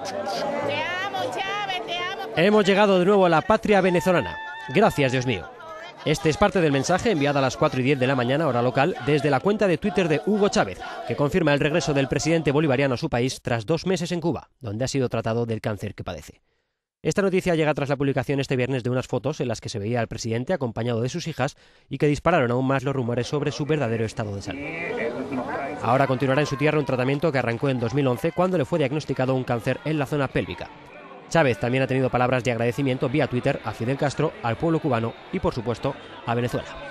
Te amo, Chávez, te amo. Hemos llegado de nuevo a la patria venezolana. Gracias, Dios mío. Este es parte del mensaje enviado a las 4 y 10 de la mañana, hora local, desde la cuenta de Twitter de Hugo Chávez, que confirma el regreso del presidente bolivariano a su país tras dos meses en Cuba, donde ha sido tratado del cáncer que padece. Esta noticia llega tras la publicación este viernes de unas fotos en las que se veía al presidente acompañado de sus hijas y que dispararon aún más los rumores sobre su verdadero estado de salud. Ahora continuará en su tierra un tratamiento que arrancó en 2011 cuando le fue diagnosticado un cáncer en la zona pélvica. Chávez también ha tenido palabras de agradecimiento vía Twitter a Fidel Castro, al pueblo cubano y, por supuesto, a Venezuela.